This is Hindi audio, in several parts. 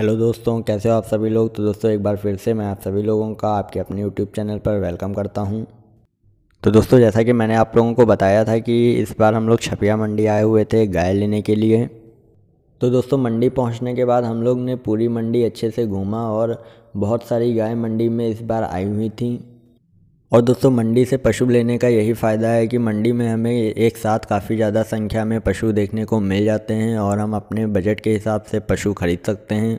हेलो दोस्तों कैसे हो आप सभी लोग तो दोस्तों एक बार फिर से मैं आप सभी लोगों का आपके अपने यूट्यूब चैनल पर वेलकम करता हूं तो दोस्तों जैसा कि मैंने आप लोगों को बताया था कि इस बार हम लोग छपिया मंडी आए हुए थे गाय लेने के लिए तो दोस्तों मंडी पहुंचने के बाद हम लोग ने पूरी मंडी अच्छे से घूमा और बहुत सारी गाय मंडी में इस बार आई हुई थी और दोस्तों मंडी से पशु लेने का यही फ़ायदा है कि मंडी में हमें एक साथ काफ़ी ज़्यादा संख्या में पशु देखने को मिल जाते हैं और हम अपने बजट के हिसाब से पशु खरीद सकते हैं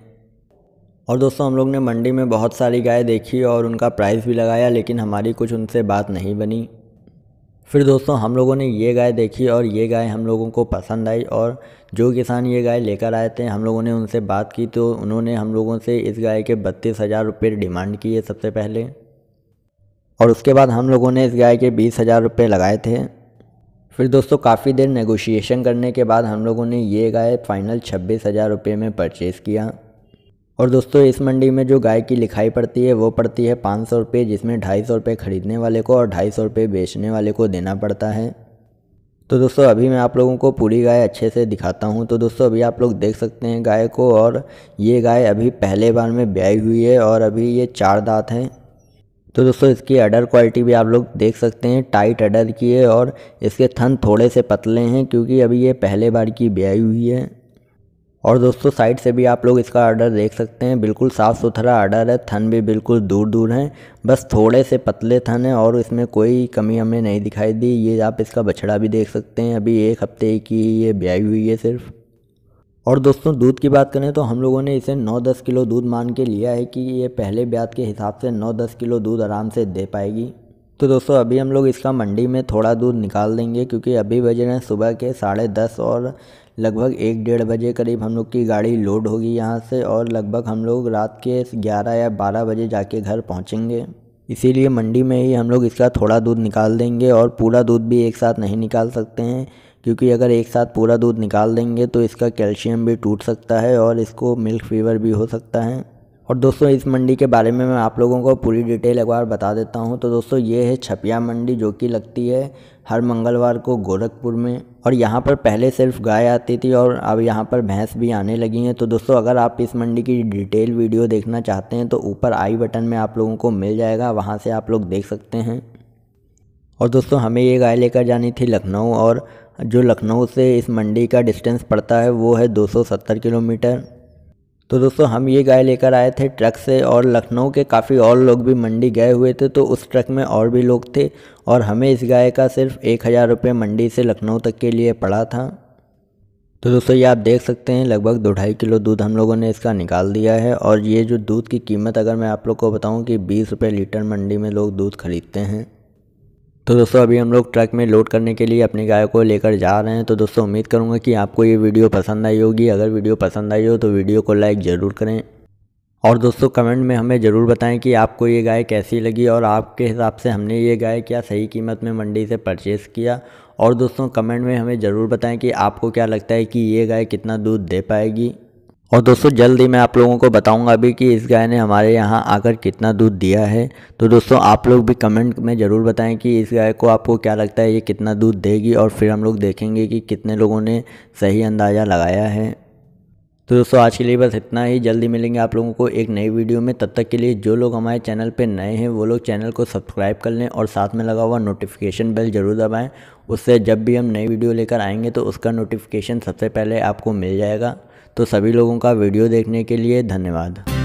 और दोस्तों हम लोग ने मंडी में बहुत सारी गाय देखी और उनका प्राइस भी लगाया लेकिन हमारी कुछ उनसे बात नहीं बनी फिर दोस्तों हम लोगों ने ये गाय देखी और ये गाय हम लोगों को पसंद आई और जो किसान ये गाय लेकर आए थे हम लोगों ने उनसे बात की तो उन्होंने हम लोगों से इस गाय के बत्तीस हज़ार रुपये डिमांड किए सबसे पहले और उसके बाद हम लोगों ने इस गाय के बीस हज़ार रुपये लगाए थे फिर दोस्तों काफ़ी देर नेगोशिएशन करने के बाद हम लोगों ने ये गाय फ़ाइनल छब्बीस हज़ार रुपये में परचेज़ किया और दोस्तों इस मंडी में जो गाय की लिखाई पड़ती है वो पड़ती है पाँच सौ रुपये जिसमें ढाई सौ रुपये ख़रीदने वाले को और ढाई सौ रुपये बेचने वाले को देना पड़ता है तो दोस्तों अभी मैं आप लोगों को पूरी गाय अच्छे से दिखाता हूँ तो दोस्तों अभी आप लोग देख सकते हैं गाय को और ये गाय अभी पहले बार में ब्याई हुई है और अभी ये चार दांत हैं तो दोस्तों इसकी अडर क्वालिटी भी आप लोग देख सकते हैं टाइट अडर की है और इसके थन थोड़े से पतले हैं क्योंकि अभी ये पहले बार की ब्याई हुई है और दोस्तों साइड से भी आप लोग इसका आर्डर देख सकते हैं बिल्कुल साफ़ सुथरा आर्डर है थन भी बिल्कुल दूर दूर हैं बस थोड़े से पतले थन है और इसमें कोई कमी हमें नहीं दिखाई दी ये आप इसका बछड़ा भी देख सकते हैं अभी एक हफ्ते की ये ब्याई हुई है सिर्फ और दोस्तों दूध की बात करें तो हम लोगों ने इसे 9-10 किलो दूध मान के लिया है कि ये पहले ब्याज के हिसाब से 9-10 किलो दूध आराम से दे पाएगी तो दोस्तों अभी हम लोग इसका मंडी में थोड़ा दूध निकाल देंगे क्योंकि अभी बज रहे हैं सुबह के साढ़े दस और लगभग एक डेढ़ बजे करीब हम लोग की गाड़ी लोड होगी यहाँ से और लगभग हम लोग रात के ग्यारह या बारह बजे जाके घर पहुँचेंगे इसीलिए मंडी में ही हम लोग इसका थोड़ा दूध निकाल देंगे और पूरा दूध भी एक साथ नहीं निकाल सकते हैं क्योंकि अगर एक साथ पूरा दूध निकाल देंगे तो इसका कैल्शियम भी टूट सकता है और इसको मिल्क फीवर भी हो सकता है और दोस्तों इस मंडी के बारे में मैं आप लोगों को पूरी डिटेल एक बार बता देता हूँ तो दोस्तों ये है छपिया मंडी जो कि लगती है हर मंगलवार को गोरखपुर में और यहाँ पर पहले सिर्फ गाय आती थी और अब यहाँ पर भैंस भी आने लगी हैं तो दोस्तों अगर आप इस मंडी की डिटेल वीडियो देखना चाहते हैं तो ऊपर आई बटन में आप लोगों को मिल जाएगा वहाँ से आप लोग देख सकते हैं और दोस्तों हमें ये गाय लेकर जानी थी लखनऊ और जो लखनऊ से इस मंडी का डिस्टेंस पड़ता है वो है 270 किलोमीटर तो दोस्तों हम ये गाय लेकर आए थे ट्रक से और लखनऊ के काफ़ी और लोग भी मंडी गए हुए थे तो उस ट्रक में और भी लोग थे और हमें इस गाय का सिर्फ एक हज़ार रुपये मंडी से लखनऊ तक के लिए पड़ा था तो दोस्तों ये आप देख सकते हैं लगभग दो ढाई किलो दूध हम लोगों ने इसका निकाल दिया है और ये जो दूध की कीमत अगर मैं आप लोग को बताऊँ कि बीस रुपये लीटर मंडी में लोग दूध खरीदते हैं तो दोस्तों अभी हम लोग ट्रक में लोड करने के लिए अपनी गाय को लेकर जा रहे हैं तो दोस्तों उम्मीद करूँगा कि आपको ये वीडियो पसंद आई होगी अगर वीडियो पसंद आई हो तो वीडियो को लाइक ज़रूर करें और दोस्तों कमेंट में हमें ज़रूर बताएं कि आपको ये गाय कैसी लगी और आपके हिसाब से हमने ये गाय क्या सही कीमत में मंडी से परचेज़ किया और दोस्तों कमेंट में हमें ज़रूर बताएं कि आपको क्या लगता है कि ये गाय कितना दूध दे पाएगी और दोस्तों जल्द ही मैं आप लोगों को बताऊंगा भी कि इस गाय ने हमारे यहाँ आकर कितना दूध दिया है तो दोस्तों आप लोग भी कमेंट में ज़रूर बताएं कि इस गाय को आपको क्या लगता है ये कितना दूध देगी और फिर हम लोग देखेंगे कि कितने लोगों ने सही अंदाज़ा लगाया है तो दोस्तों आज के लिए बस इतना ही जल्दी मिलेंगे आप लोगों को एक नई वीडियो में तब तक के लिए जो लोग हमारे चैनल पर नए हैं वो लोग चैनल को सब्सक्राइब कर लें और साथ में लगा हुआ नोटिफिकेशन बेल ज़रूर दबाएँ उससे जब भी हम नई वीडियो लेकर आएंगे तो उसका नोटिफिकेशन सबसे पहले आपको मिल जाएगा तो सभी लोगों का वीडियो देखने के लिए धन्यवाद